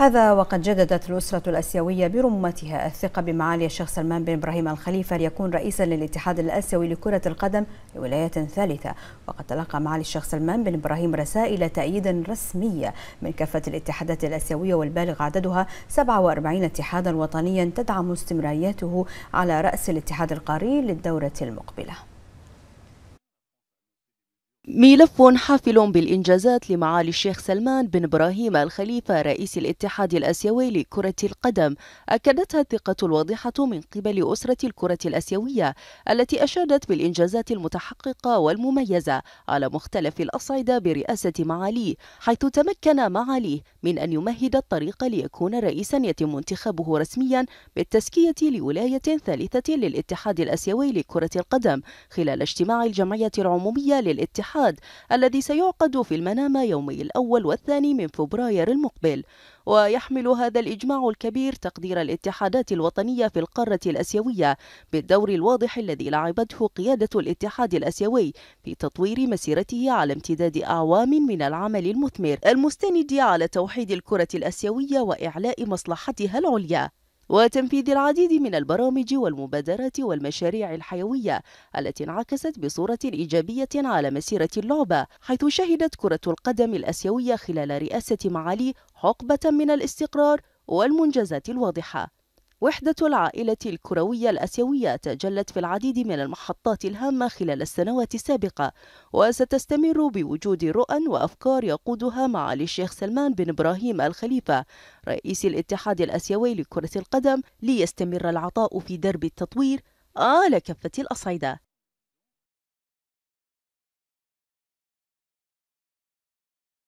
هذا وقد جددت الأسرة الأسيوية برمتها الثقة بمعالي الشيخ سلمان بن إبراهيم الخليفة ليكون رئيسا للاتحاد الأسيوي لكرة القدم لولاية ثالثة وقد تلقى معالي الشيخ سلمان بن إبراهيم رسائل تأييد رسمية من كافة الاتحادات الأسيوية والبالغ عددها 47 اتحادا وطنيا تدعم استمراريته على رأس الاتحاد القاري للدورة المقبلة ملف حافل بالإنجازات لمعالي الشيخ سلمان بن إبراهيم الخليفة رئيس الاتحاد الأسيوي لكرة القدم أكدتها الثقة الواضحة من قبل أسرة الكرة الأسيوية التي أشادت بالإنجازات المتحققة والمميزة على مختلف الأصعدة برئاسة معاليه حيث تمكن معاليه من أن يمهد الطريق ليكون رئيسا يتم انتخابه رسميا بالتزكية لولاية ثالثة للاتحاد الأسيوي لكرة القدم خلال اجتماع الجمعية العمومية للاتحاد الاتحاد الذي سيعقد في المنامة يومي الأول والثاني من فبراير المقبل ويحمل هذا الإجماع الكبير تقدير الاتحادات الوطنية في القارة الأسيوية بالدور الواضح الذي لعبته قيادة الاتحاد الأسيوي في تطوير مسيرته على امتداد أعوام من العمل المثمر المستند على توحيد الكرة الأسيوية وإعلاء مصلحتها العليا وتنفيذ العديد من البرامج والمبادرات والمشاريع الحيوية التي انعكست بصورة إيجابية على مسيرة اللعبة حيث شهدت كرة القدم الأسيوية خلال رئاسة معالي حقبة من الاستقرار والمنجزات الواضحة وحدة العائلة الكروية الأسيوية تجلت في العديد من المحطات الهامة خلال السنوات السابقة وستستمر بوجود رؤى وأفكار يقودها معالي الشيخ سلمان بن إبراهيم الخليفة رئيس الاتحاد الأسيوي لكرة القدم ليستمر العطاء في درب التطوير على كافة الأصعدة